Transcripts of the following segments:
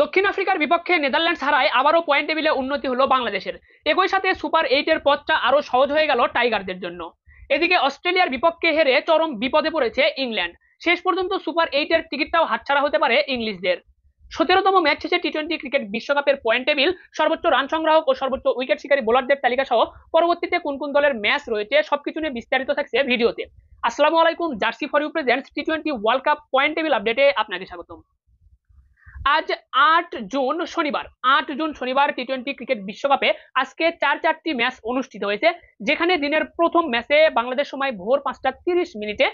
দক্ষিণ আফ্রিকার বিপক্ষে নেদারল্যান্ডস হারায় আবারও পয়েন্ট টেবিলে উন্নতি হলো বাংলাদেশের একই সাথে সুপার এইটের পথটা আরও সহজ হয়ে গেল টাইগারদের জন্য এদিকে অস্ট্রেলিয়ার বিপক্ষে হেরে চরম বিপদে পড়েছে ইংল্যান্ড শেষ পর্যন্ত সুপার এইটের টিকিটটাও হাতছাড়া হতে পারে ইংলিশদের সতেরোতম ম্যাচ শেষে টি টোয়েন্টি ক্রিকেট বিশ্বকাপের পয়েন্ট টেবিল সর্বোচ্চ রান সংগ্রাহক ও সর্বোচ্চ উইকেট শিকারী বোলারদের তালিকা সহ পরবর্তীতে কোন কোন দলের ম্যাচ রয়েছে সবকিছু নিয়ে বিস্তারিত থাকছে ভিডিওতে আসসালামু আলাইকুম jersey for you presents T twenty world cup point table আপডেটে আপনাকে স্বাগতম আজ আট জুন শনিবার আট জুন শনিবার টি টোয়েন্টি ক্রিকেট বিশ্বকাপে আজকে চার চারটি ম্যাচ অনুষ্ঠিত হয়েছে যেখানে দিনের প্রথম ম্যাচে বাংলাদেশ সময় ভোর পাঁচটা তিরিশ মিনিটে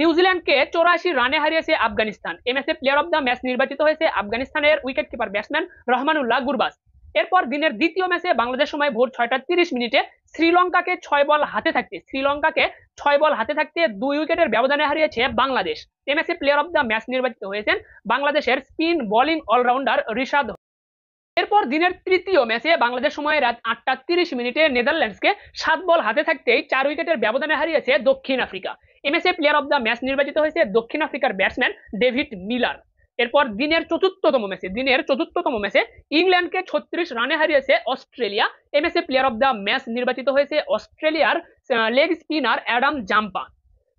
নিউজিল্যান্ডকে চৌরাশি রানে হারিয়েছে আফগানিস্তান এম ম্যাচে প্লেয়ার অব দ্য ম্যাচ নির্বাচিত হয়েছে আফগানিস্তানের wicket keeper batsman Rahmanullah Gurbaz এরপর দিনের দ্বিতীয় ম্যাচে বাংলাদেশ সময় ভোর ছয়টা তিরিশ মিনিটে শ্রীলঙ্কাকে ছয় বল হাতে থাকতে শ্রীলঙ্কাকে ছয় বল হাতে থাকতে দুই উইকেটের ব্যবধানে হারিয়েছে বাংলাদেশ এমএসি প্লেয়ার অব দ্য ম্যাচ নির্বাচিত হয়েছেন বাংলাদেশের স্পিন বোলিং অলরাউন্ডার ঋষাদ এরপর দিনের তৃতীয় ম্যাচে বাংলাদেশ সময় রাত আটটা তিরিশ মিনিটে নেদারল্যান্ডসকে সাত বল হাতে থাকতেই চার উইকেটের ব্যবধানে হারিয়েছে দক্ষিণ আফ্রিকা এমএসএ প্লেয়ার অব দ্য ম্যাচ নির্বাচিত হয়েছে দক্ষিণ আফ্রিকার ব্যাটসম্যান ডেভিড মিলার এরপর দিনের চতুর্থতম ম্যাচে দিনের চতুর্থতম ম্যাচে ইংল্যান্ডকে ছত্রিশ রানে হারিয়েছে অস্ট্রেলিয়া এম এমএসএ প্লেয়ার অব দ্য ম্যাচ নির্বাচিত হয়েছে অস্ট্রেলিয়ার লেগ স্পিনার অ্যাডাম জাম্পা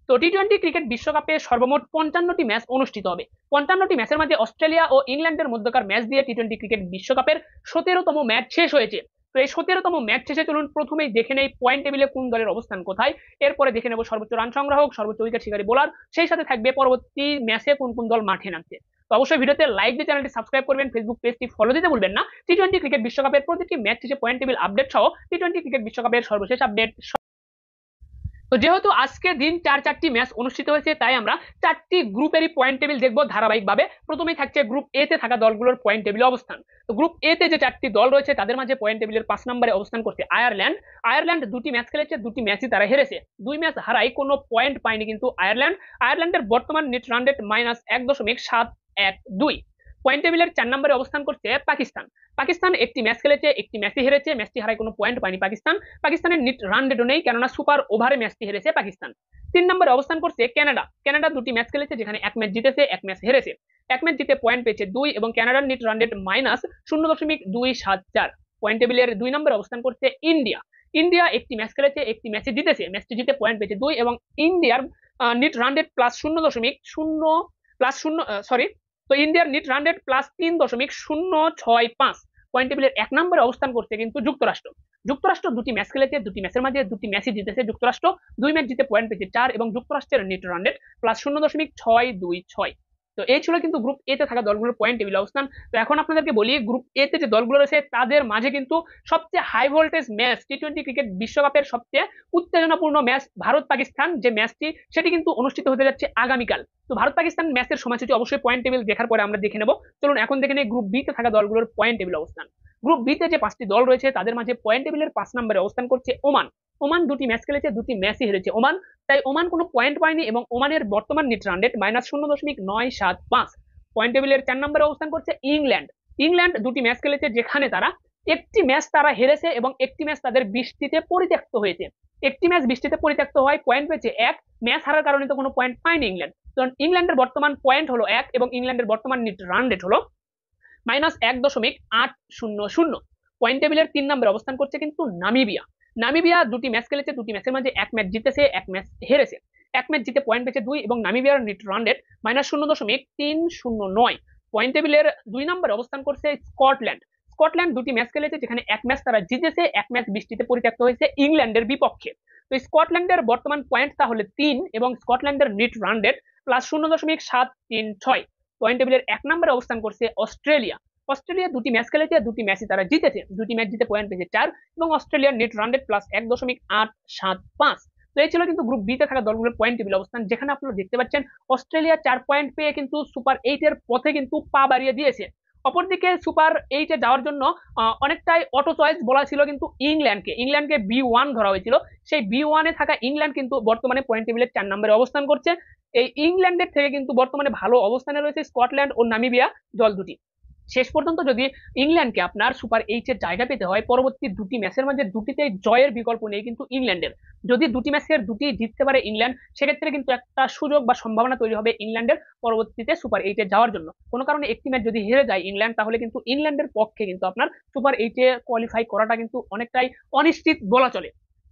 তো টি টোয়েন্টি ক্রিকেট বিশ্বকাপে সর্বমোট পঞ্চান্নটি ম্যাচ অনুষ্ঠিত হবে পঞ্চান্নটি ম্যাচের মাঝে অস্ট্রেলিয়া ও ইংল্যান্ডের মধ্যকার ম্যাচ দিয়ে টি টোয়েন্টি ক্রিকেট বিশ্বকাপের সতেরোতম ম্যাচ শেষ হয়েছে তো এই সতেরোতম ম্যাচ শেষে চলুন প্রথমেই দেখে নেই পয়েন্ট টেবিলে কোন দলের অবস্থান কোথায় এরপরে দেখে নেব সর্বোচ্চ রান সংগ্রাহক সর্বোচ্চ উইকেট শিকারী বোলার সেই সাথে থাকবে পরবর্তী ম্যাচে কোন কোন দল মাঠে নামছে তো অবশ্যই ভিডিওতে লাইক দিয়ে চ্যানেলটি সাবস্ক্রাইব করবেন ফেসবুক পেজটি ফলো দিতে ভুলবেন না টি টোয়েন্টি ক্রিকেট বিশ্বকাপের প্রতিটি ম্যাচ থেকে পয়েন্ট টেবিল আপডেট সহ টি টোয়েন্টি ক্রিকেট বিশ্বকাপের সর্বশেষ আপডেট তো যেহেতু আজকে দিন চার চারটি ম্যাচ অনুষ্ঠিত হয়েছে তাই আমরা চারটি গ্রুপেরই পয়েন্ট টেবিল দেখব ধারাবাহিকভাবে প্রথমেই থাকছে গ্রুপ এ তে থাকা দলগুলোর পয়েন্ট টেবিল অবস্থান তো গ্রুপ এ তে যে চারটি দল রয়েছে তাদের মাঝে পয়েন্ট টেবিলের পাঁচ নম্বরে অবস্থান করছে আয়ারল্যান্ড আয়ারল্যান্ড দুটি ম্যাচ খেলেছে দুটি ম্যাচই তারা হেরেছে দুই ম্যাচ হারাই কোনো পয়েন্ট পায়নি কিন্তু আয়ারল্যান্ড আয়ারল্যান্ডের বর্তমান নেট রান রেট মাইনাস এক দশমিক সাত এক দুই পয়েন্ট টেবিলের চার নম্বরে অবস্থান করছে পাকিস্তান পাকিস্তান একটি ম্যাচ খেলেছে একটি ম্যাচে হেরেছে ম্যাচটি হারায় কোনো পয়েন্ট পায়নি পাকিস্তান পাকিস্তানের নিট রান রেটও নেই কেননা সুপার ওভারে ম্যাচটি হেরেছে পাকিস্তান তিন নম্বরে অবস্থান করছে ক্যানাডা ক্যানাডা দুটি ম্যাচ খেলেছে যেখানে এক ম্যাচ জিতেছে এক ম্যাচ হেরেছে এক ম্যাচ জিতে পয়েন্ট পেয়েছে দুই এবং ক্যানাডার নিট রান রেট মাইনাস শূন্য দশমিক দুই সাত চার পয়েন্ট টেবিলের দুই নম্বরে অবস্থান করছে ইন্ডিয়া ইন্ডিয়া একটি ম্যাচ খেলেছে একটি ম্যাচে জিতেছে ম্যাচটি জিতে পয়েন্ট পেয়েছে দুই এবং ইন্ডিয়ার নিট রান রেট প্লাস শূন্য দশমিক শূন্য প্লাস শূন্য সরি তো ইন্ডিয়ার নিট রান রেট প্লাস তিন দশমিক শূন্য ছয় পাঁচ পয়েন্ট টেবিলের এক নম্বরে অবস্থান করছে কিন্তু যুক্তরাষ্ট্র যুক্তরাষ্ট্র দুটি ম্যাচ খেলেছে দুটি ম্যাচের মাঝে দুটি ম্যাচই জিতেছে যুক্তরাষ্ট্র দুই ম্যাচ জিতে পয়েন্ট পেয়েছে চার এবং যুক্তরাষ্ট্রের নিট রান রেট প্লাস শূন্য দশমিক ছয় দুই ছয় তো এই ছিল কিন্তু গ্রুপ এ তে থাকা দলগুলোর পয়েন্ট টেবিল অবস্থান তো এখন আপনাদেরকে বলি গ্রুপ এতে যে দলগুলো রয়েছে তাদের মাঝে কিন্তু সবচেয়ে high voltage match T twenty cricket বিশ্বকাপের সবচেয়ে উত্তেজনাপূর্ণ ম্যাচ ভারত পাকিস্তান যে ম্যাচটি সেটি কিন্তু অনুষ্ঠিত হতে যাচ্ছে আগামীকাল তো ভারত পাকিস্তান ম্যাচের সময়সূচি অবশ্যই পয়েন্ট টেবিল দেখার পরে আমরা দেখে নেব চলুন এখন দেখে নেই গ্রুপ বিতে থাকা দলগুলোর পয়েন্ট টেবিল অবস্থান গ্রুপ বিতে যে পাঁচটি দল রয়েছে তাদের মাঝে পয়েন্ট টেবিলের পাঁচ নম্বরে অবস্থান করছে ওমান ওমান দুটি ম্যাচ খেলেছে দুটি ম্যাচই হেরেছে ওমান তাই ওমান কোনো পয়েন্ট পায়নি এবং ওমানের বর্তমান নেট রান রেট মাইনাস শূন্য দশমিক নয় সাত পাঁচ পয়েন্ট টেবিলের চার নম্বরে অবস্থান করছে ইংল্যান্ড ইংল্যান্ড দুটি ম্যাচ খেলেছে যেখানে তারা একটি ম্যাচ তারা হেরেছে এবং একটি ম্যাচ তাদের বৃষ্টিতে পরিত্যক্ত হয়েছে একটি ম্যাচ বৃষ্টিতে পরিত্যক্ত হয় পয়েন্ট পেয়েছে এক ম্যাচ হারার কারণে তো কোনো পয়েন্ট পায়নি ইংল্যান্ড কারণ ইংল্যান্ডের বর্তমান পয়েন্ট হলো এক এবং ইংল্যান্ডের বর্তমান নিট রান রেট হলো মাইনাস এক দশমিক আট শূন্য শূন্য পয়েন্ট টেবিলের তিন নম্বরে অবস্থান করছে কিন্তু নামিবিয়া নামিবিয়া দুটি ম্যাচ খেলেছে দুটি ম্যাচের মাঝে এক ম্যাচ জিতেছে এক ম্যাচ হেরেছে এক ম্যাচ জিতে পয়েন্ট পেয়েছে দুই এবং নামিবিয়ার নিট রান রেট মাইনাস শূন্য দশমিক তিন শূন্য নয় পয়েন্ট টেবিলের দুই নম্বরে অবস্থান করছে স্কটল্যান্ড স্কটল্যান্ড দুটি ম্যাচ খেলেছে যেখানে এক ম্যাচ তারা জিতেছে এক ম্যাচ বৃষ্টিতে পরিত্যক্ত হয়েছে ইংল্যান্ডের বিপক্ষে তো স্কটল্যান্ডের বর্তমান পয়েন্ট তাহলে তিন এবং স্কটল্যান্ডের নিট রান রেট প্লাস শূন্য দশমিক সাত তিন ছয় পয়েন্ট টেবিলের এক নম্বরে অবস্থান করছে অস্ট্রেলিয়া অস্ট্রেলিয়া দুটি ম্যাচ খেলেছে দুটি ম্যাচই তারা জিতেছে দুটি ম্যাচ জিতে পয়েন্ট পেয়েছে চার এবং অস্ট্রেলিয়ার নেট রান রেট প্লাস এক দশমিক আট সাত পাঁচ তো এই ছিল কিন্তু গ্রুপ বিতে থাকা দলগুলোর পয়েন্ট টেবিল অবস্থান যেখানে আপনারা দেখতে পাচ্ছেন অস্ট্রেলিয়া চার পয়েন্ট পেয়ে কিন্তু সুপার এইটের পথে কিন্তু পা বাড়িয়ে দিয়েছে অপরদিকে সুপার এইটে যাওয়ার জন্য অনেকটাই অটো চয়েস বলা ছিল কিন্তু ইংল্যান্ডকে ইংল্যান্ডকে বি ওয়ান ধরা হয়েছিল সেই বি ওয়ানে থাকা ইংল্যান্ড কিন্তু বর্তমানে পয়েন্ট টেবিলের চার নম্বরে অবস্থান করছে এই ইংল্যান্ডের থেকে কিন্তু বর্তমানে ভালো অবস্থানে রয়েছে স্কটল্যান্ড ও নামিবিয়া দল দুটি শেষ পর্যন্ত যদি ইংল্যান্ডকে আপনার সুপার এইচের জায়গা পেতে হয় পরবর্তী দুটি ম্যাচের মধ্যে দুটিতে জয়ের বিকল্প নেই কিন্তু ইংল্যান্ডের যদি দুটি ম্যাচের দুটি জিততে পারে ইংল্যান্ড সেক্ষেত্রে কিন্তু একটা সুযোগ বা সম্ভাবনা তৈরি হবে ইংল্যান্ডের পরবর্তীতে সুপার এইটে যাওয়ার জন্য কোনো কারণে একটি ম্যাচ যদি হেরে যায় ইংল্যান্ড তাহলে কিন্তু ইংল্যান্ডের পক্ষে কিন্তু আপনার সুপার এইটে কোয়ালিফাই করাটা কিন্তু অনেকটাই অনিশ্চিত বলা চলে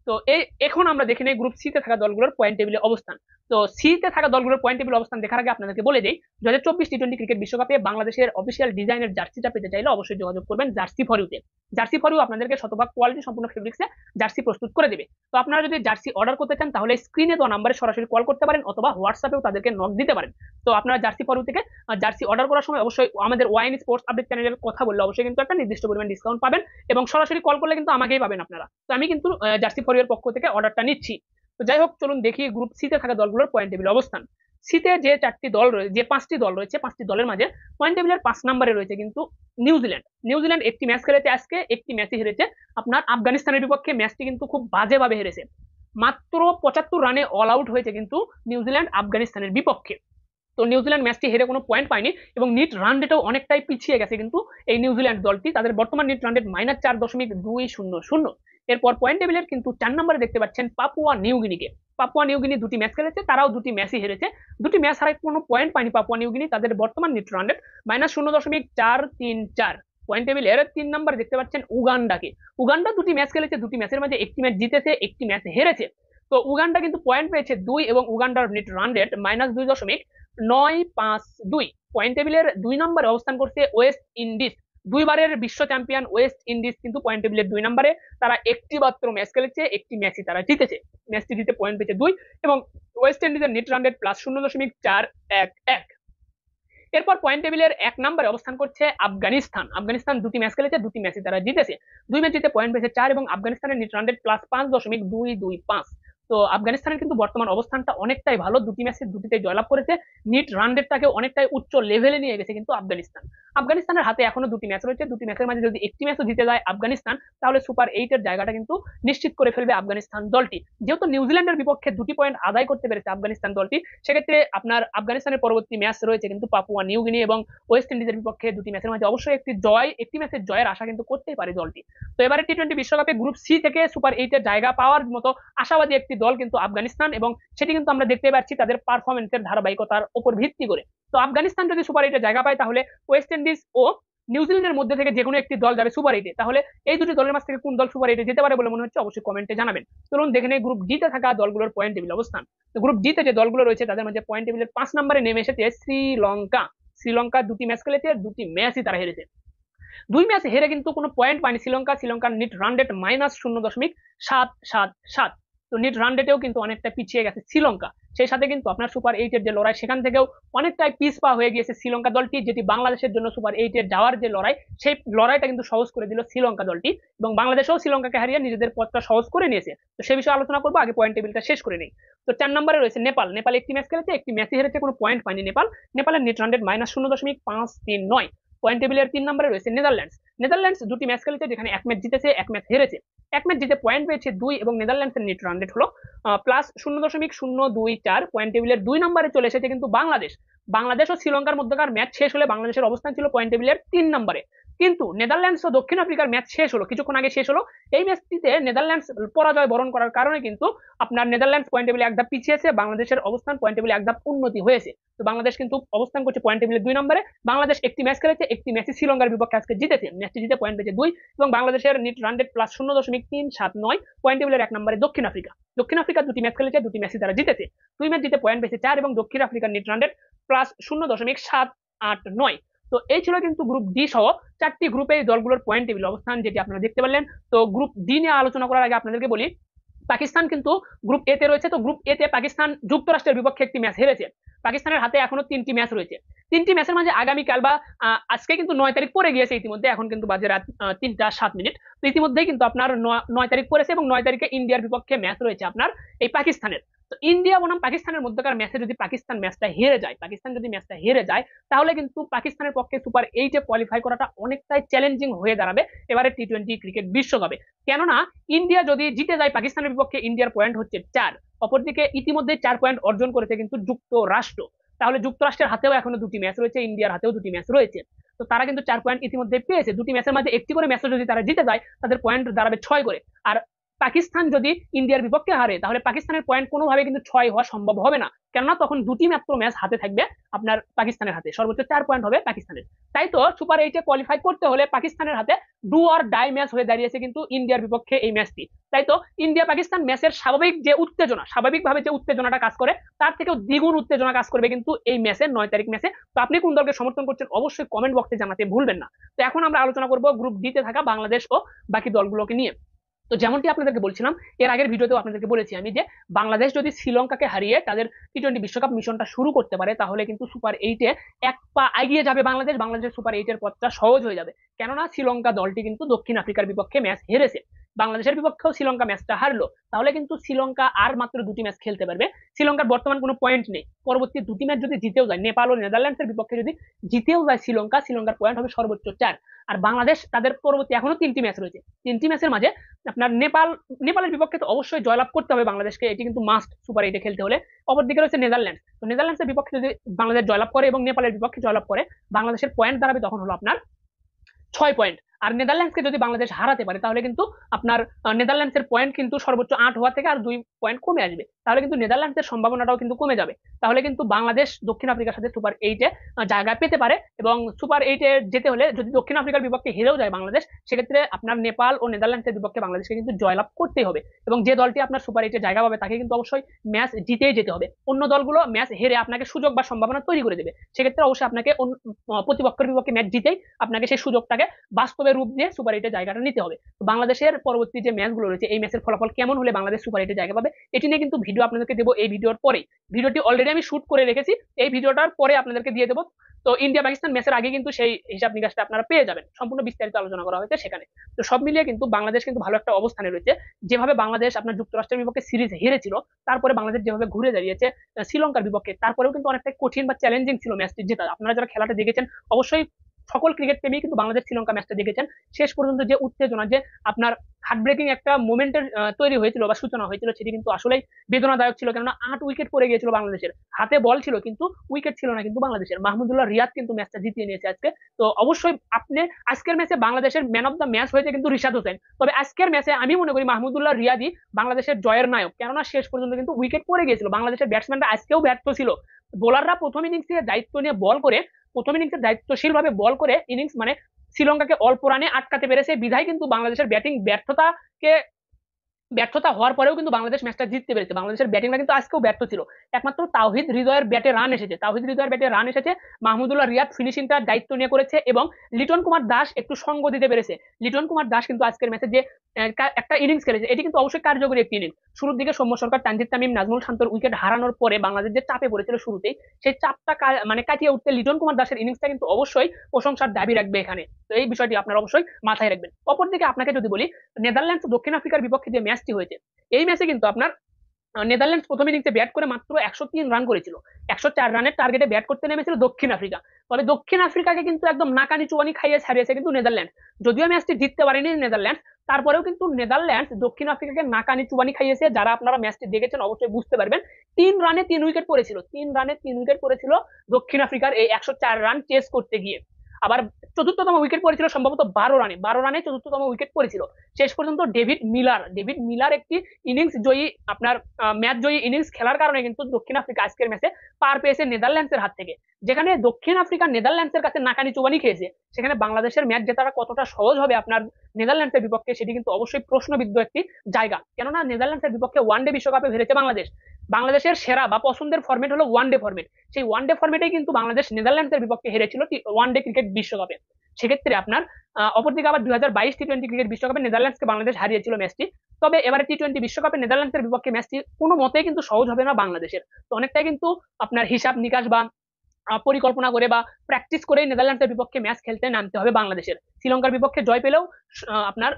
তো এই এখন আমরা দেখে নেই গ্রুপ সিতে থাকা দলগুলোর পয়েন্ট টেবিলে অবস্থান তো সিতে থাকা দলগুলোর পয়েন্ট টেবিল অবস্থান দেখার আগে আপনাদেরকে বলে দিই দু হাজার চব্বিশ টি টোয়েন্টি ক্রিকেট বিশ্বকাপে বাংলাদেশের অফিসিয়াল ডিজাইনের জার্সিটা পেতে চাইলে অবশ্যই যোগাযোগ করবেন জার্সি ফরিউতে জার্সি ফরিউ আপনাদেরকে শতভাগ কোয়ালিটি সম্পূর্ণ ফেব্রিক্সে জার্সি প্রস্তুত করে দেবে তো আপনারা যদি জার্সি অর্ডার করতে চান তাহলে স্ক্রিনে তো নাম্বারে সরাসরি কল করতে পারেন অথবা হোয়াটসঅ্যাপেও তাদেরকে নক দিতে পারেন তো আপনারা জার্সি ফরিউ থেকে জার্সি অর্ডার করার সময় অবশ্যই আমাদের ওয়াইন স্পোর্টস আপডেট চ্যানেলের কথা বললে অবশ্যই কিন্তু একটা নির্দিষ্ট পরিমাণ ডিসকাউন্ট পাবেন এবং সরাসরি কল করলে কিন্তু আমাকেই পাবেন আপনারা তো আমি কিন্তু জার্সি ফরিউর পক্ষ থেকে অর্ডারটা নিচ্ছি তো যাই হোক চলুন দেখি গ্রুপ সিতে থাকা দলগুলোর পয়েন্ট টেবিল অবস্থান শীতে যে চারটি দল রয়েছে যে পাঁচটি দল রয়েছে পাঁচটি দলের মাঝে পয়েন্ট টেবিলের পাঁচ নম্বরে রয়েছে কিন্তু নিউজিল্যান্ড নিউজিল্যান্ড একটি ম্যাচ খেলেছে আজকে একটি ম্যাচই হেরেছে আপনার আফগানিস্তানের বিপক্ষে ম্যাচটি কিন্তু খুব বাজেভাবে হেরেছে মাত্র পঁচাত্তর রানে অল আউট হয়েছে কিন্তু নিউজিল্যান্ড আফগানিস্তানের বিপক্ষে তো নিউজিল্যান্ড ম্যাচটি হেরে কোনো পয়েন্ট পায়নি এবং নিট রান রেটও অনেকটাই পিছিয়ে গেছে কিন্তু এই নিউজিল্যান্ড দলটি তাদের বর্তমান নিট রান রেট মাইনাস চার দশমিক দুই শূন্য শূন্য এরপর পয়েন্ট টেবিলের কিন্তু চার নম্বরে দেখতে পাচ্ছেন পাপুয়া নিউগিনিকে পাপুয়া নিউগিনি দুটি ম্যাচ খেলেছে তারাও দুটি ম্যাচই হেরেছে দুটি ম্যাচ হারায় কোনো পয়েন্ট পায়নি পাপুয়া নিউগিনি তাদের বর্তমান নেট রানরেট মাইনাস শূন্য দশমিক চার তিন চার পয়েন্ট টেবিল এর তিন নম্বর দেখতে পাচ্ছেন উগান্ডাকে উগান্ডা দুটি ম্যাচ খেলেছে দুটি ম্যাচের মাঝে একটি ম্যাচ জিতেছে একটি ম্যাচ হেরেছে তো উগান্ডা কিন্তু পয়েন্ট পেয়েছে দুই এবং উগান্ডার নিট রান রেট মাইনাস দুই দশমিক নয় পাঁচ দুই পয়েন্ট টেবিলের দুই নম্বরে অবস্থান করছে ওয়েস্ট ইন্ডিজ দুইবারের বিশ্ব চ্যাম্পিয়ন ওয়েস্ট ইন্ডিজ কিন্তু পয়েন্ট টেবিলের দুই নম্বরে তারা একটি মাত্র ম্যাচ খেলেছে একটি ম্যাচই তারা জিতেছে ম্যাচটি জিতে পয়েন্ট পেয়েছে দুই এবং ওয়েস্ট ইন্ডিজের নেট রান রেট প্লাস শূন্য দশমিক চার এক এক এরপর পয়েন্ট টেবিলের এক নম্বরে অবস্থান করছে আফগানিস্তান আফগানিস্তান দুটি ম্যাচ খেলেছে দুটি ম্যাচে তারা জিতেছে দুই ম্যাচ জিতে পয়েন্ট পেয়েছে চার এবং আফগানিস্তানের নেট রান রেট প্লাস পাঁচ দশমিক দুই দুই পাঁচ তো আফগানিস্তানের কিন্তু বর্তমান অবস্থানটা অনেকটাই ভালো দুটি ম্যাচে দুটিতে জয়লাভ করেছে নিট রান রেটটাকে অনেকটাই উচ্চ লেভেলে নিয়ে গেছে কিন্তু আফগানিস্তান আফগানিস্তানের হাতে এখনো দুটি ম্যাচ রয়েছে দুটি ম্যাচের মাঝে যদি একটি ম্যাচও জিতে যায় আফগানিস্তান তাহলে সুপার এইটের জায়গাটা কিন্তু নিশ্চিত করে ফেলবে আফগানিস্তান দলটি যেহেতু নিউজিল্যান্ডের বিপক্ষে দুটি পয়েন্ট আদায় করতে পেরেছে আফগানিস্তান দলটি সেক্ষেত্রে আপনার আফগানিস্তানের পরবর্তী ম্যাচ রয়েছে কিন্তু পাপুয়া নিউগিনি এবং ওয়েস্ট ইন্ডিজের বিপক্ষে দুটি ম্যাচের মাঝে অবশ্যই একটি জয় একটি ম্যাচের জয়ের আশা কিন্তু করতেই পারে দলটি তো এবারে টি টোয়েন্টি বিশ্বকাপে গ্রুপ সি থেকে সুপার এইটের জায়গা পাওয়ার মতো আশাবাদী একটি দল কিন্তু আফগানিস্তান এবং সেটি কিন্তু আমরা দেখতে পাচ্ছি তাদের পারফরমেন্সের ধারাবাহিকতার উপর ভিত্তি করে তো আফগানিস্তান যদি সুপার এইটের জায়গা পায় তাহলে ওয়েস্ট ইন্ডিজ ও নিউজিল্যান্ডের মধ্যে থেকে যে কোনো একটি দল যাবে সুপার এইটে তাহলে এই দুটি দলের মাঝ থেকে কোন দল সুপার এইটে যেতে পারে বলে মনে হচ্ছে অবশ্যই কমেন্টে জানাবেন চলুন দেখে নেই গ্রুপ ডিতে থাকা দলগুলোর পয়েন্ট টেবিল অবস্থান তো গ্রুপ ডিতে যে দলগুলো রয়েছে তাদের মধ্যে পয়েন্ট টেবিলের পাঁচ নম্বরে নেমে এসেছে শ্রীলঙ্কা শ্রীলঙ্কা দুটি ম্যাচ খেলেছে আর দুটি ম্যাচই তারা হেরেছে দুই ম্যাচ হেরে কিন্তু কোনো পয়েন্ট পায়নি শ্রীলঙ্কা শ্রীলঙ্কার নিট রান রেট মাইনাস শূন্য দশমিক সাত সাত সাত তো নেট রান রেটেও কিন্তু অনেকটা পিছিয়ে গেছে শ্রীলঙ্কা সেই সাথে কিন্তু আপনার সুপার এইটের যে লড়াই সেখান থেকেও অনেকটাই পিস পা হয়ে গিয়েছে শ্রীলঙ্কা দলটি যেটি বাংলাদেশের জন্য সুপার এইটের যাওয়ার যে লড়াই সেই লড়াইটা কিন্তু সহজ করে দিল শ্রীলঙ্কা দলটি এবং বাংলাদেশেও শ্রীলঙ্কাকে হারিয়ে নিজেদের পথটা সহজ করে নিয়েছে তো সে বিষয়ে আলোচনা করবো আগে পয়েন্ট টেবিলটা শেষ করে নিই তো চার নম্বরে রয়েছে নেপাল নেপাল একটি ম্যাচ খেলেছে একটি ম্যাচে হেরেছে কোনো পয়েন্ট পায়নি নেপাল নেপালের নেট রান রেট মাইনাস শূন্য দশমিক পাঁচ তিন নয় পয়েন্ট টেবিলের তিন নম্বরে রয়েছে নেদারল্যান্ডস নেদারল্যান্ডস দুটি ম্যাচ খেলেছে যেখানে এক ম্যাচ জিতেছে এক ম্যাচ হেরেছে এক ম্যাচ জিতে পয়েন্ট পেয়েছে দুই এবং নেদারল্যান্ডসের নেট রান রেট হলো প্লাস শূন্য দশমিক শূন্য দুই চার পয়েন্ট টেবিলের দুই নম্বরে চলে এসেছে কিন্তু বাংলাদেশ বাংলাদেশ ও শ্রীলঙ্কার মধ্যকার ম্যাচ শেষ হলে বাংলাদেশের অবস্থান ছিল পয়েন্ট টেবিলের তিন নম্বরে কিন্তু নেদারল্যান্ডস ও দক্ষিণ আফ্রিকার ম্যাচ শেষ হলো কিছুক্ষণ আগে শেষ হলো এই ম্যাচটিতে নেদারল্যান্ডস পরাজয় বরণ করার কারণে কিন্তু আপনার নেদারল্যান্ডস পয়েন্ট টেবিলে এক ধাপ পিছিয়েছে বাংলাদেশের অবস্থান পয়েন্ট টেবিলে এক ধাপ উন্নতি হয়েছে তো বাংলাদেশ কিন্তু অবস্থান করছে পয়েন্ট টেবিলে দুই নম্বরে বাংলাদেশ একটি ম্যাচ খেলেছে একটি ম্যাচে শ্রীলঙ্কার বিপক্ষে আজকে জিতেছে ম্যাচটি জিতে পয়েন্ট পেয়েছে দুই এবং বাংলাদেশের নিট রান প্লাস শূন্য দশমিক তিন সাত নয় পয়েন্ট টেবিলের এক নম্বরে দক্ষিণ আফ্রিকা দক্ষিণ আফ্রিকা দুটি ম্যাচ খেলেছে দুটি ম্যাচে তারা জিতেছে দুই ম্যাচ জিতে পয়েন্ট পেয়েছে চার এবং দক্ষিণ আফ্রিকার নিট রান প্লাস শূন্য দশমিক সাত আট নয় তো এই ছিল কিন্তু গ্রুপ ডি সহ চারটি গ্রুপে এই দলগুলোর পয়েন্ট টেবিল অবস্থান যেটি আপনারা দেখতে পারলেন তো গ্রুপ ডি নিয়ে আলোচনা করার আগে আপনাদেরকে বলি পাকিস্তান কিন্তু গ্রুপ এতে রয়েছে তো গ্রুপ এতে পাকিস্তান যুক্তরাষ্ট্রের বিপক্ষে একটি ম্যাচ হেরেছে পাকিস্তানের হাতে এখনো তিনটি ম্যাচ রয়েছে তিনটি ম্যাচের মাঝে আগামীকাল বা আজকে কিন্তু নয় তারিখ পরে গিয়েছে ইতিমধ্যে এখন কিন্তু বাজে রাত তিনটা সাত মিনিট তো ইতিমধ্যেই কিন্তু আপনার নয় তারিখ পরেছে এবং নয় তারিখে ইন্ডিয়ার বিপক্ষে ম্যাচ রয়েছে আপনার এই পাকিস্তানের তো ইন্ডিয়া বনাম পাকিস্তানের মধ্যকার ম্যাচে যদি পাকিস্তান ম্যাচটা হেরে যায় পাকিস্তান যদি ম্যাচটা হেরে যায় তাহলে কিন্তু পাকিস্তানের পক্ষে সুপার এইটে কোয়ালিফাই করাটা অনেকটাই চ্যালেঞ্জিং হয়ে দাঁড়াবে এবারে টি টোয়েন্টি ক্রিকেট বিশ্বকাপে কেননা ইন্ডিয়া যদি জিতে যায় পাকিস্তানের বিপক্ষে ইন্ডিয়ার পয়েন্ট হচ্ছে চার অপরদিকে ইতিমধ্যে চার পয়েন্ট অর্জন করেছে কিন্তু যুক্তরাষ্ট্র তাহলে যুক্তরাষ্ট্রের হাতেও এখনো দুটি ম্যাচ রয়েছে ইন্ডিয়ার হাতেও দুটি ম্যাচ রয়েছে তো তারা কিন্তু চার পয়েন্ট ইতিমধ্যে পেয়েছে দুটি ম্যাচের মাঝে একটি করে ম্যাচও যদি তারা জিতে যায় তাদের পয়েন্ট দাঁড়াবে ছয় করে আর পাকিস্তান যদি ইন্ডিয়ার বিপক্ষে হারে তাহলে পাকিস্তানের পয়েন্ট কোনোভাবে কিন্তু ছয় হওয়া সম্ভব হবে না কেননা তখন দুটি মাত্র ম্যাচ হাতে থাকবে আপনার পাকিস্তানের হাতে সর্বোচ্চ চার পয়েন্ট হবে পাকিস্তানের তাই তো সুপার এইটে কোয়ালিফাই করতে হলে পাকিস্তানের হাতে ডু আর ডাই ম্যাচ হয়ে দাঁড়িয়েছে কিন্তু ইন্ডিয়ার বিপক্ষে এই ম্যাচটি তাই তো ইন্ডিয়া পাকিস্তান ম্যাচের স্বাভাবিক যে উত্তেজনা স্বাভাবিকভাবে যে উত্তেজনাটা কাজ করে তার থেকেও দ্বিগুণ উত্তেজনা কাজ করবে কিন্তু এই ম্যাচে নয় তারিখ ম্যাচে তো আপনি কোন দলকে সমর্থন করছেন অবশ্যই কমেন্ট বক্সে জানাতে ভুলবেন না তো এখন আমরা আলোচনা করব গ্রুপ ডিতে থাকা বাংলাদেশ ও বাকি দলগুলোকে নিয়ে তো যেমনটি আপনাদেরকে বলছিলাম এর আগের ভিডিওতেও আপনাদেরকে বলেছি আমি যে বাংলাদেশ যদি শ্রীলঙ্কাকে হারিয়ে তাদের টি টোয়েন্টি বিশ্বকাপ মিশনটা শুরু করতে পারে তাহলে কিন্তু সুপার এইটে এক পা এগিয়ে যাবে বাংলাদেশ বাংলাদেশের সুপার এইটের পথটা সহজ হয়ে যাবে কেননা শ্রীলঙ্কা দলটি কিন্তু দক্ষিণ আফ্রিকার বিপক্ষে ম্যাচ হেরেছে বাংলাদেশের বিপক্ষেও শ্রীলঙ্কা ম্যাচটা হারলো তাহলে কিন্তু শ্রীলঙ্কা আর মাত্র দুটি ম্যাচ খেলতে পারবে শ্রীলঙ্কার বর্তমান কোনো পয়েন্ট নেই পরবর্তী দুটি ম্যাচ যদি জিতেও যায় নেপাল ও নেদারল্যান্ডসের বিপক্ষে যদি জিতেও যায় শ্রীলঙ্কা শ্রীলঙ্কার পয়েন্ট হবে সর্বোচ্চ চার আর বাংলাদেশ তাদের পরবর্তী এখনো তিনটি ম্যাচ রয়েছে তিনটি ম্যাচের মাঝে আপনার নেপাল নেপালের বিপক্ষে তো অবশ্যই জয়লাভ করতে হবে বাংলাদেশকে এটি কিন্তু মাস্ট সুপার এইটে খেলতে হলে অপরদিকে রয়েছে নেদারল্যান্ডস তো নেদারল্যান্ডসের বিপক্ষে যদি বাংলাদেশ জয়লাভ করে এবং নেপালের বিপক্ষে জয়লাভ করে বাংলাদেশের পয়েন্ট দাঁড়াবে তখন হলো আপনার ছয় পয়েন্ট আর নেদারল্যান্ডসকে যদি বাংলাদেশ হারাতে পারে তাহলে কিন্তু আপনার নেদারল্যান্ডসের পয়েন্ট কিন্তু সর্বোচ্চ আট হওয়া থেকে আর দুই পয়েন্ট কমে আসবে তাহলে কিন্তু নেদারল্যান্ডসের সম্ভাবনাটাও কিন্তু কমে যাবে তাহলে কিন্তু বাংলাদেশ দক্ষিণ আফ্রিকার সাথে সুপার এইটে জায়গা পেতে পারে এবং সুপার এইটে যেতে হলে যদি দক্ষিণ আফ্রিকার বিপক্ষে হেরেও যায় বাংলাদেশ সেক্ষেত্রে আপনার নেপাল ও নেদারল্যান্ডসের বিপক্ষে বাংলাদেশকে কিন্তু জয়লাভ করতেই হবে এবং যে দলটি আপনার সুপার এইটে জায়গা পাবে তাকে কিন্তু অবশ্যই ম্যাচ জিতেই যেতে হবে অন্য দলগুলো ম্যাচ হেরে আপনাকে সুযোগ বা সম্ভাবনা তৈরি করে দেবে সেক্ষেত্রে অবশ্যই আপনাকে প্রতিপক্ষের বিপক্ষে ম্যাচ জিতেই আপনাকে সেই সুযোগটাকে বাস্তবে বিপক্ষের রূপ নিয়ে সুপার এইটের জায়গাটা নিতে হবে বাংলাদেশের পরবর্তী যে ম্যাচগুলো রয়েছে এই ম্যাচের ফলাফল কেমন হলে বাংলাদেশ সুপার এইটের জায়গা পাবে এটি নিয়ে কিন্তু ভিডিও আপনাদেরকে দেবো এই ভিডিওর পরে ভিডিওটি অলরেডি আমি শুট করে রেখেছি এই ভিডিওটার পরে আপনাদেরকে দিয়ে দেবো তো ইন্ডিয়া পাকিস্তান ম্যাচের আগে কিন্তু সেই হিসাব নিকাশটা আপনারা পেয়ে যাবেন সম্পূর্ণ বিস্তারিত আলোচনা করা হয়েছে সেখানে তো সব মিলিয়ে কিন্তু বাংলাদেশ কিন্তু ভালো একটা অবস্থানে রয়েছে যেভাবে বাংলাদেশ আপনার যুক্তরাষ্ট্রের বিপক্ষে সিরিজ হেরেছিল তারপরে বাংলাদেশ যেভাবে ঘুরে দাঁড়িয়েছে শ্রীলঙ্কার বিপক্ষে তারপরেও কিন্তু অনেকটাই কঠিন বা চ্যালেঞ্জিং ছিল ম্যাচটি জেতা আপনারা যারা খেলাটা দেখেছেন অবশ্যই সকল ক্রিকেট প্রেমী কিন্তু বাংলাদেশ শ্রীলঙ্কা ম্যাচটা দেখেছেন শেষ পর্যন্ত যে উত্তেজনা যে আপনার হার্ট ব্রেকিং একটা মোমেন্টের তৈরি হয়েছিল বা সূচনা হয়েছিল সেটি কিন্তু আসলেই বেদনাদায়ক ছিল কেননা আট উইকেট পড়ে গিয়েছিল বাংলাদেশের হাতে বল ছিল কিন্তু উইকেট ছিল না কিন্তু বাংলাদেশের মাহমুদুল্লাহ রিয়াদ কিন্তু ম্যাচটা জিতিয়ে নিয়েছে আজকে তো অবশ্যই আপনি আজকের ম্যাচে বাংলাদেশের ম্যান অফ দ্য ম্যাচ হয়েছে কিন্তু রিশাদ হোসেন তবে আজকের ম্যাচে আমি মনে করি মাহমুদুল্লাহ রিয়াদি বাংলাদেশের জয়ের নায়ক কেননা শেষ পর্যন্ত কিন্তু উইকেট পড়ে গিয়েছিল বাংলাদেশের ব্যাটসম্যানরা আজকেও ব্যর্থ ছিল বোলাররা প্রথম ইনিংসে দায়িত্ব নিয়ে বল করে প্রথম ইনিংসে দায়িত্বশীল ভাবে বল করে ইনিংস মানে শ্রীলঙ্কাকে অল্প রানে আটকাতে পেরেছে বিধায় কিন্তু বাংলাদেশের ব্যাটিং ব্যর্থতাকে ব্যর্থতা হওয়ার পরেও কিন্তু বাংলাদেশ ম্যাচটা জিততে পেরেছে বাংলাদেশের ব্যাটিংটা কিন্তু আজকেও ব্যর্থ ছিল একমাত্র তাহিদ হৃদয়ের ব্যাটে রান এসেছে তাহিদ হৃদয়ের ব্যাটে রান এসেছে মাহমুদুল্লাহ রিয়াদ ফিনিশিংটা দায়িত্ব নিয়ে করেছে এবং লিটন কুমার দাস একটু সঙ্গ দিতে পেরেছে লিটন কুমার দাস কিন্তু আজকের ম্যাচে যে একটা ইনিংস খেলেছে এটি কিন্তু অবশ্যই কার্যকরী একটি ইনিংস শুরুর দিকে সৌম্য সরকার তানজিদ তামিম নাজমুল শান্তর উইকেট হারানোর পরে বাংলাদেশ যে চাপে পড়েছিল শুরুতেই সেই চাপটা মানে কাটিয়ে উঠতে লিটন কুমার দাসের ইনিংসটা কিন্তু অবশ্যই প্রশংসার দাবি রাখবে এখানে তো এই বিষয়টি আপনারা অবশ্যই মাথায় রাখবেন অপরদিকে আপনাকে যদি বলি নেদারল্যান্ডস দক্ষিণ আফ্রিকার বিপক্ষে যে ম্যাচ ম্যাচটি হয়েছে এই ম্যাচে কিন্তু আপনার নেদারল্যান্ডস প্রথম ইনিংসে ব্যাট করে মাত্র একশো তিন রান করেছিল একশো চার রানের টার্গেটে ব্যাট করতে নেমেছিল দক্ষিণ আফ্রিকা তবে দক্ষিণ আফ্রিকাকে কিন্তু একদম নাকানি চুয়ানি খাইয়ে ছাড়িয়েছে কিন্তু নেদারল্যান্ডস যদিও ম্যাচটি জিততে পারেনি নেদারল্যান্ডস তারপরেও কিন্তু নেদারল্যান্ডস দক্ষিণ আফ্রিকাকে নাকানি চুবানি খাইয়েছে যারা আপনারা ম্যাচটি দেখেছেন অবশ্যই বুঝতে পারবেন তিন রানে তিন উইকেট পড়েছিল তিন রানে তিন উইকেট পড়েছিল দক্ষিণ আফ্রিকার এই একশো চার রান চেস করতে গিয়ে আবার চতুর্থতম উইকেট পড়েছিল সম্ভবত বারো রানে বারো রানে চতুর্থতম উইকেট পড়েছিল শেষ পর্যন্ত ডেভিড মিলার ডেভিড মিলার একটি ইনিংস জয়ী আপনার ম্যাচ জয়ী ইনিংস খেলার কারণে কিন্তু দক্ষিণ আফ্রিকা আজকের ম্যাচে পার পেয়েছে নেদারল্যান্ডসের হাত থেকে যেখানে দক্ষিণ আফ্রিকা নেদারল্যান্ডসের কাছে নাকানি চুবানি খেয়েছে সেখানে বাংলাদেশের ম্যাচ জেতারা কতটা সহজ হবে আপনার নেদারল্যান্ডসের বিপক্ষে সেটি কিন্তু অবশ্যই প্রশ্নবিদ্ধ একটি জায়গা কেননা নেদারল্যান্ডসের বিপক্ষে ওয়ান ডে বিশ্বকাপে হেরেছে বাংলাদেশ বাংলাদেশের সেরা বা পছন্দের ফর্মেট হলো ওয়ান ডে ফর্মেট সেই ওয়ান ডে ফর্মেটেই কিন্তু বাংলাদেশ নেদারল্যান্ডসের বিপক্ষে হেরেছিল ওয়ান ডে ক্রিকেট বিশ্বকাপে সেক্ষেত্রে আপনার অপরদিকে আবার দুই হাজার বাইশ টি টোয়েন্টি ক্রিকেট বিশ্বকাপে নেদারল্যান্ডসকে বাংলাদেশ হারিয়েছিল ম্যাচটি তবে এবারে টি টোয়েন্টি বিশ্বকাপে নেদারল্যান্ডসের বিপক্ষে ম্যাচটি কোনো মতেই কিন্তু সহজ হবে না বাংলাদেশের তো অনেকটাই কিন্তু আপনার হিসাব নিকাশ বা পরিকল্পনা করে বা প্র্যাকটিস করে নেদারল্যান্ডসের বিপক্ষে ম্যাচ খেলতে নামতে হবে বাংলাদেশের শ্রীলঙ্কার বিপক্ষে জয় পেলেও আপনার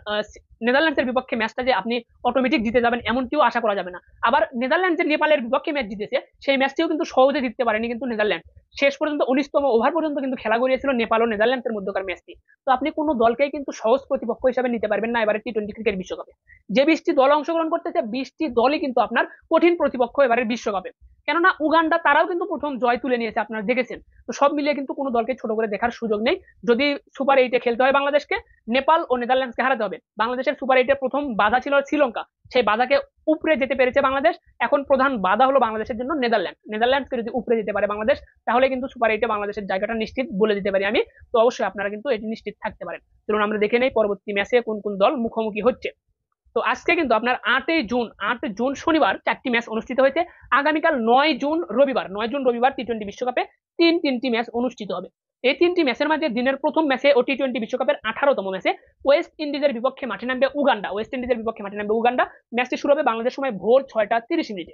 নেদারল্যান্ডসের বিপক্ষে ম্যাচটা যে আপনি অটোমেটিক জিতে যাবেন এমনটিও আশা করা যাবে না আবার নেদারল্যান্ড যে নেপালের বিপক্ষে ম্যাচ জিতেছে সেই ম্যাচটিও কিন্তু সহজে জিততে পারেনি কিন্তু নেদারল্যান্ড শেষ পর্যন্ত উনিশতম ওভার পর্যন্ত কিন্তু খেলা গড়িয়েছিল নেপাল ও নেদারল্যান্ডসের মধ্যকার ম্যাচটি তো আপনি কোনো দলকেই কিন্তু সহজ প্রতিপক্ষ হিসেবে নিতে পারবেন না এবারে টি টোয়েন্টি ক্রিকেট বিশ্বকাপে যে বিশটি দল অংশগ্রহণ করতেছে বিশটি দলই কিন্তু আপনার কঠিন প্রতিপক্ষ এবারের বিশ্বকাপে কেননা উগান্ডা তারাও কিন্তু প্রথম জয় তুলে নিয়েছে আপনারা দেখেছেন তো সব মিলিয়ে কিন্তু কোনো দলকে ছোট করে দেখার সুযোগ নেই যদি সুপার এইটে খেলতে হয় বাংলাদেশকে নেপাল ও নেদারল্যান্ডসকে হারাতে হবে বাংলাদেশের সুপার এইটে প্রথম বাধা ছিল শ্রীলঙ্কা সেই বাধাকে উপরে যেতে পেরেছে বাংলাদেশ এখন প্রধান বাধা হলো বাংলাদেশের জন্য নেদারল্যান্ড নেদারল্যান্ডসকে যদি উপরে যেতে পারে বাংলাদেশ তাহলে কিন্তু সুপার এইটে বাংলাদেশের জায়গাটা নিশ্চিত বলে দিতে পারি আমি তো অবশ্যই আপনারা কিন্তু এটি নিশ্চিত থাকতে পারেন চলুন আমরা দেখে নেই পরবর্তী ম্যাচে কোন কোন দল মুখোমুখি হচ্ছে তো আজকে কিন্তু আপনার আটই জুন আট জুন শনিবার চারটি ম্যাচ অনুষ্ঠিত হয়েছে আগামীকাল নয় জুন রবিবার নয় জুন রবিবার টি টোয়েন্টি বিশ্বকাপে তিন তিনটি ম্যাচ অনুষ্ঠিত হবে এই তিনটি ম্যাচের মাঝে দিনের প্রথম ম্যাচে ও টি টোয়েন্টি বিশ্বকাপের আঠারোতম ম্যাচে ওয়েস্ট ইন্ডিজের বিপক্ষে মাঠে নামবে উগান্ডা ওয়েস্ট ইন্ডিজের বিপক্ষে মাঠে নামবে উগান্ডা ম্যাচটি শুরু হবে বাংলাদেশ সময় ভোর ছয়টা তিরিশ মিনিটে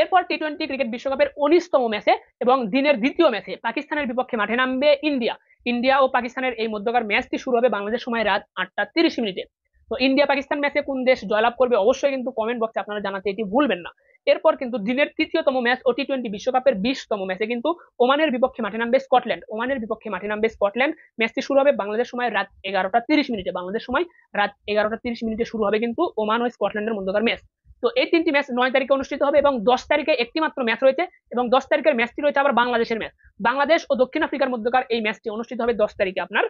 এরপর টি টোয়েন্টি ক্রিকেট বিশ্বকাপের উনিশতম ম্যাচে এবং দিনের দ্বিতীয় ম্যাচে পাকিস্তানের বিপক্ষে মাঠে নামবে ইন্ডিয়া ইন্ডিয়া ও পাকিস্তানের এই মধ্যকার ম্যাচটি শুরু হবে বাংলাদেশ সময় রাত আটটা তিরিশ মিনিটে তো ইন্ডিয়া পাকিস্তান ম্যাচে কোন দেশ জয়লাভ করবে অবশ্যই কিন্তু কমেন্ট বক্সে আপনারা জানাতে এটি ভুলবেন না এরপর কিন্তু দিনের তৃতীয়তম ম্যাচ ও টি টোয়েন্টি বিশ্বকাপের বিশতম ম্যাচে কিন্তু ওমানের বিপক্ষে মাঠে নামবে স্কটল্যান্ড ওমানের বিপক্ষে মাঠে নামবে স্কটল্যান্ড ম্যাচটি শুরু হবে বাংলাদেশ সময় রাত এগারোটা তিরিশ মিনিটে বাংলাদেশ সময় রাত এগারোটা তিরিশ মিনিটে শুরু হবে কিন্তু ওমান ও স্কটল্যান্ডের মধ্যকার ম্যাচ তো এই তিনটি ম্যাচ নয় তারিখে অনুষ্ঠিত হবে এবং দশ তারিখে একটি মাত্র ম্যাচ রয়েছে এবং দশ তারিখের ম্যাচটি রয়েছে আবার বাংলাদেশের ম্যাচ বাংলাদেশ ও দক্ষিণ আফ্রিকার মধ্যকার এই ম্যাচটি অনুষ্ঠিত হবে দশ তারিখে আপনার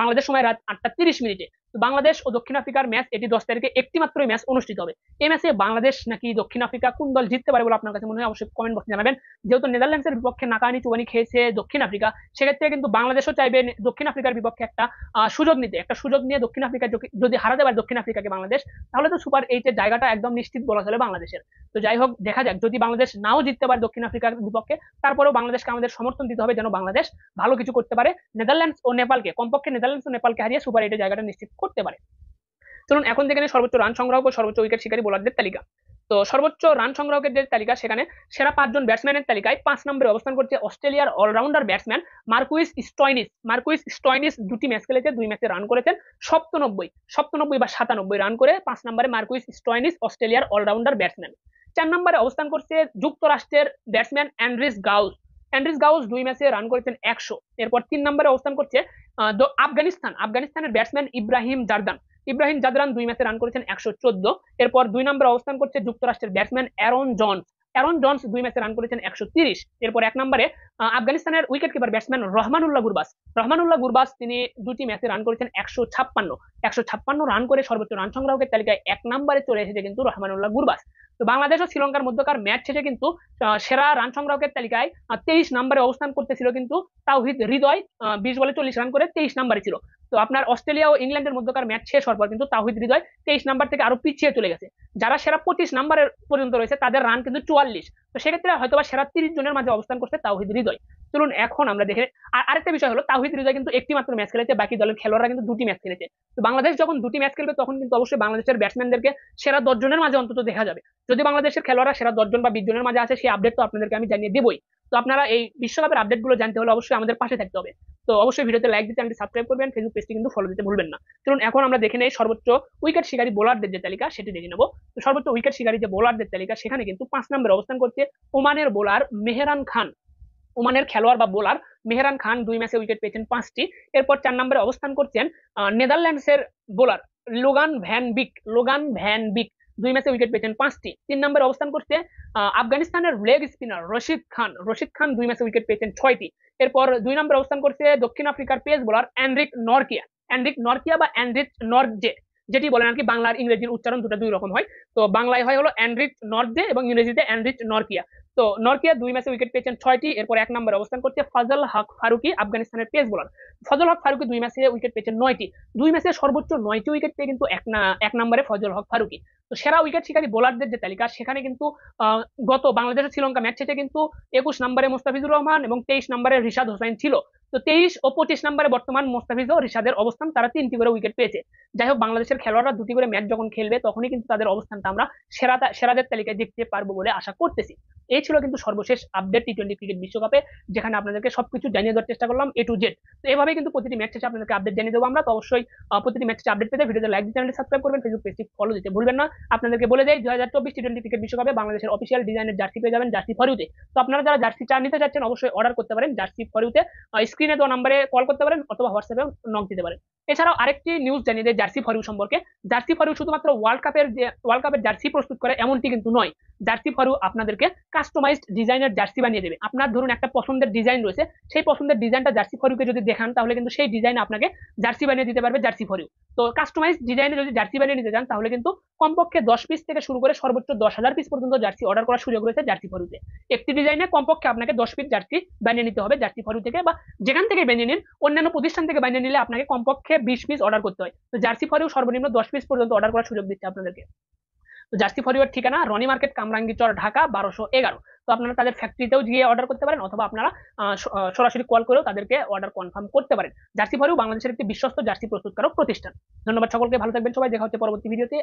বাংলাদেশ সময় রাত আটটা তিরিশ মিনিটে বাংলাদেশ ও দক্ষিণ আফ্রিকার ম্যাচ এটি দশ তারিখে একটি মাত্র ম্যাচ অনুষ্ঠিত হবে এই ম্যাচে বাংলাদেশ নাকি দক্ষিণ আফ্রিকা কোন দল জিততে পারে বলে আপনার কাছে মনে হয় অবশ্যই কমেন্ট বক্সে জানাবেন যেহেতু নেদারল্যান্ডসের বিপক্ষে নাকানি চুবানি খেয়েছে দক্ষিণ আফ্রিকা সেক্ষেত্রে কিন্তু বাংলাদেশও চাইবে দক্ষিণ আফ্রিকার বিপক্ষে একটা সুযোগ নিতে একটা সুযোগ নিয়ে দক্ষিণ আফ্রিকা যদি হারাতে পারে দক্ষিণ আফ্রিকাকে বাংলাদেশ তাহলে তো সুপার এইটের জায়গাটা একদম নিশ্চিত বলা চলে বাংলাদেশের তো যাই হোক দেখা যাক যদি বাংলাদেশ নাও জিততে পারে দক্ষিণ আফ্রিকার বিপক্ষে তারপরেও বাংলাদেশকে আমাদের সমর্থন দিতে হবে যেন বাংলাদেশ ভালো কিছু করতে পারে নেদারল্যান্ডস ও নেপালকে কমপক্ষে নেদারল্যান্ডস ও নেপালকে হারিয়ে সুপার এইটের জায়গাটা নিশ্চিত করতে পারে চলুন এখন যেখানে সর্বোচ্চ রান সংগ্রাহক ও সর্বোচ্চ উইকেট শিকারী বোলারদের তালিকা তো সর্বোচ্চ রান সংগ্রাহকের তালিকা সেখানে সেরা পাঁচজন ব্যাটসম্যানের তালিকায় পাঁচ নম্বরে অবস্থান করছে অস্ট্রেলিয়ার allrounder batsman Marcus Stoinis Marcus Stoinis দুটি ম্যাচ খেলেছে দুই ম্যাচে রান করেছেন সপ্তনব্বই সপ্তনব্বই বা সাতানব্বই রান করে পাঁচ নম্বরে মার্কুইস স্টয়নিস অস্ট্রেলিয়ার অলরাউন্ডার ব্যাটসম্যান চার নম্বরে অবস্থান করছে যুক্তরাষ্ট্রের batsman Andries Gous Andries Gous দুই ম্যাচে রান করেছেন একশো এরপর তিন নম্বরে অবস্থান করছে আফগানিস্তান আফগানিস্তানের ব্যাটসম্যান ইব্রাহিম জারদান ইব্রাহিম জাদরান দুই ম্যাচে রান করেছেন একশো চোদ্দ এরপর দুই নম্বরে অবস্থান করছে যুক্তরাষ্ট্রের batsman Aaron Jones Aaron Jones দুই ম্যাচে রান করেছেন একশো তিরিশ এরপর এক নম্বরে আফগানিস্তানের wicket keeper batsman Rahmanullah Gurbaz Rahmanullah Gurbaz তিনি দুটি ম্যাচে রান করেছেন একশো ছাপ্পান্ন একশো ছাপ্পান্ন রান করে সর্বোচ্চ রান সংগ্রাহকের তালিকায় এক নম্বরে চলে এসেছে কিন্তু রহমানুল্লাহ গুরবাস তো বাংলাদেশ ও শ্রীলঙ্কার মধ্যকার ম্যাচ শেষে কিন্তু সেরা রান সংগ্রাহকের তালিকায় তেইশ নম্বরে অবস্থান করতেছিল কিন্তু তাও হৃদয় বিশ বলে চল্লিশ রান করে তেইশ নম্বরে ছিল তো আপনার অস্ট্রেলিয়া ও ইংল্যান্ডের মধ্যকার ম্যাচ শেষ হওয়ার পর কিন্তু তাহিদ হৃদয় তেইশ নাম্বার থেকে আরো পিছিয়ে চলে গেছে যারা সেরা পঁচিশ নাম্বারের পর্যন্ত রয়েছে তাদের রান কিন্তু চুয়াল্লিশ তো সেক্ষেত্রে হয়তো বা সেরা তিরিশ জনের মাঝে অবস্থান করছে তাহিদ হৃদয় চলুন এখন আমরা দেখে আর আরেকটা বিষয় হলো তাহিদ রিজা কিন্তু একটি মাত্র ম্যাচ খেলেছে বাকি দলের খেলোয়াড়রা কিন্তু দুটি ম্যাচ খেলেছে তো বাংলাদেশ যখন দুটি ম্যাচ খেলবে তখন কিন্তু অবশ্যই বাংলাদেশের ব্যাটসম্যানদেরকে সেরা দশজনের মাঝে অন্তত দেখা যাবে যদি বাংলাদেশের খেলোয়াড়রা সেরা দশজন বা বিশজনের মাঝে আছে সেই আপডেট তো আপনাদেরকে আমি জানিয়ে দেবই তো আপনারা এই বিশ্বকাপের আপডেটগুলো জানতে হলে অবশ্যই আমাদের পাশে থাকতে হবে তো অবশ্যই ভিডিওতে লাইক দিতে আমি সাবস্ক্রাইব করবেন ফেসবুক পেজটি কিন্তু ফলো দিতে ভুলবেন না চলুন এখন আমরা দেখে নেই সর্বোচ্চ উইকেট শিকারী বোলারদের যে তালিকা সেটি দেখে নেব তো সর্বোচ্চ উইকেট শিকারী যে বোলারদের তালিকা সেখানে কিন্তু পাঁচ নম্বরে অবস্থান করছে ওমানের বোলার মেহরান খান ওমানের খেলোয়াড় বা বোলার মেহরান খান দুই ম্যাচে উইকেট পেয়েছেন পাঁচটি এরপর চার নম্বরে অবস্থান করছেন নেদারল্যান্ডসের bowler Logan van Beek Logan van Beek দুই ম্যাচে উইকেট পেয়েছেন পাঁচটি তিন নম্বরে অবস্থান করছে আফগানিস্তানের লেগ স্পিনার রশিদ খান রশিদ খান দুই ম্যাচে উইকেট পেয়েছেন ছয়টি এরপর দুই নম্বরে অবস্থান করছে দক্ষিণ আফ্রিকার pace bowler Anrich Nortje Anrich Nortje বা অ্যান্ড্রিক নর্জে যেটি বলেন আর কি বাংলার ইংরেজির উচ্চারণ দুটো দুই রকম হয় তো বাংলায় হয় হলো অ্যান্ড্রিক নর্জে এবং ইংরেজিতে অ্যান্ড্রিক নর্কিয়া তো নরকিয়া দুই ম্যাচে উইকেট পেয়েছেন ছয়টি এরপর এক নম্বরে অবস্থান করছে ফজল হক ফারুকি আফগানিস্তানের pace bowler Fazalhaq Farooqi দুই ম্যাচে উইকেট পেয়েছেন নয়টি দুই ম্যাচে সর্বোচ্চ নয়টি উইকেট পেয়ে কিন্তু এক না এক নম্বরে ফজল হক ফারুকি তো সেরা উইকেট শিকারী বোলারদের যে তালিকা সেখানে কিন্তু গত বাংলাদেশের শ্রীলঙ্কা ম্যাচ সেটা কিন্তু একুশ নম্বরে মুস্তাফিজুর রহমান এবং তেইশ নম্বরে রিশাদ হোসেন ছিল তো তেইশ ও পঁচিশ নম্বরে বর্তমান মোস্তাফিজ ও রিশাদের অবস্থান তারা তিনটি করে উইকেট পেয়েছে যাই হোক বাংলাদেশের খেলোয়াড়রা দুটি করে ম্যাচ যখন খেলবে তখনই কিন্তু তাদের অবস্থানটা আমরা সেরা সেরাদের তালিকায় দেখতে পারবো বলে আশা করতেছি এই ছিল কিন্তু সর্বশেষ আপডেট টি টোয়েন্টি ক্রিকেট বিশ্বকাপে যেখানে আপনাদেরকে সবকিছু জানিয়ে দেওয়ার চেষ্টা করলাম এ টু জেড তো এভাবে কিন্তু প্রতিটি ম্যাচ শেষে আপনাদেরকে আপডেট জানিয়ে দেবো আমরা তো অবশ্যই প্রতিটি ম্যাচ শেষে আপডেট পেতে ভিডিওতে লাইক চ্যানেল সাবস্ক্রাইব করবেন ফেসবুক পেজটি ফলো দিতে ভুলবেন না আপনাদেরকে বলে দেয় দু হাজার চব্বিশ টি টোয়েন্টি ক্রিকেট বিশ্বকাপে বাংলাদেশের অফিসিয়াল ডিজাইনের জার্সি পেয়ে যাবেন জার্সি ফরিউতে তো আপনারা যারা জার্সি চা নিতে চাচ্ছেন অবশ্যই অর্ডার করতে পারেন জার্সি ফরিউতে স্ক্রিনে দেওয়া নাম্বারে কল করতে পারেন অথবা হোয়াটসঅ্যাপে নক দিতে পারেন এছাড়াও আরেকটি নিউজ জানিয়ে দেয় জার্সি ফরিউ সম্পর্কে জার্সি ফরিউ শুধুমাত্র ওয়ার্ল্ড কাপের যে ওয়ার্ল্ড কাপের জার্সি প্রস্তুত করে এমনটি কিন্তু নয় জার্সি ফারু আপনাদেরকে কাস্টমাইজড ডিজাইনের জার্সি বানিয়ে দেবে আপনার ধরুন একটা পছন্দের ডিজাইন রয়েছে সেই পছন্দের ডিজাইনটা জার্সি ফরুকে যদি দেখান তাহলে কিন্তু সেই ডিজাইন আপনাকে জার্সি বানিয়ে দিতে পারবে জার্সি ফারু তো কাস্টমাইজড ডিজাইনে যদি জার্সি বানিয়ে নিতে চান তাহলে কিন্তু কমপক্ষে দশ পিস থেকে শুরু করে সর্বোচ্চ দশ হাজার পিস পর্যন্ত জার্সি অর্ডার করার সুযোগ রয়েছে জার্সি ফরুতে একটি ডিজাইনে কমপক্ষে আপনাকে দশ পিস জার্সি বানিয়ে নিতে হবে জার্সি ফরু থেকে বা যেখান থেকে বানিয়ে নিন অন্যান্য প্রতিষ্ঠান থেকে বানিয়ে নিলে আপনাকে কমপক্ষে বিশ পিস অর্ডার করতে হয় তো জার্সি ফারু সর্বনিম্ন দশ পিস পর্যন্ত অর্ডার করার সুযোগ দিচ্ছে আপনাদেরকে তো জার্সি ফরিওয়ার ঠিকানা রনি মার্কেট কামরাঙ্গিচর ঢাকা বারোশো এগারো তো আপনারা তাদের ফ্যাক্টরিতেও গিয়ে অর্ডার করতে পারেন অথবা আপনারা সরাসরি কল করেও তাদেরকে অর্ডার কনফার্ম করতে পারেন জার্সি ফরিও বাংলাদেশের একটি বিশ্বস্ত জার্সি প্রস্তুতকারক প্রতিষ্ঠান ধন্যবাদ সকলকে ভালো থাকবেন সবাই দেখা হচ্ছে পরবর্তী ভিডিওতে